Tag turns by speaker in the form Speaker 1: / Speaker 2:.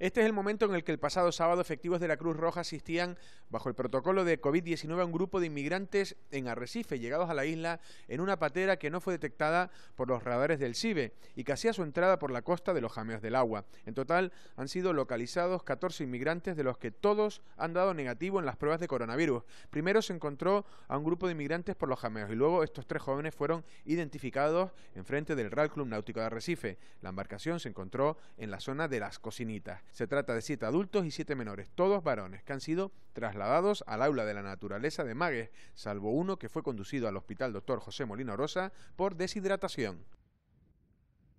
Speaker 1: Este es el momento en el que el pasado sábado efectivos de la Cruz Roja asistían bajo el protocolo de COVID-19 a un grupo de inmigrantes en Arrecife llegados a la isla en una patera que no fue detectada por los radares del CIBE y que hacía su entrada por la costa de los Jameos del Agua. En total han sido localizados 14 inmigrantes de los que todos han dado negativo en las pruebas de coronavirus. Primero se encontró a un grupo de inmigrantes por los Jameos y luego estos tres jóvenes fueron identificados enfrente del Real Club Náutico de Arrecife. La embarcación se encontró en la zona de las Cocinitas. Se trata de siete adultos y siete menores, todos varones, que han sido trasladados al aula de la naturaleza de Magues, salvo uno que fue conducido al hospital doctor José Molina Rosa por deshidratación.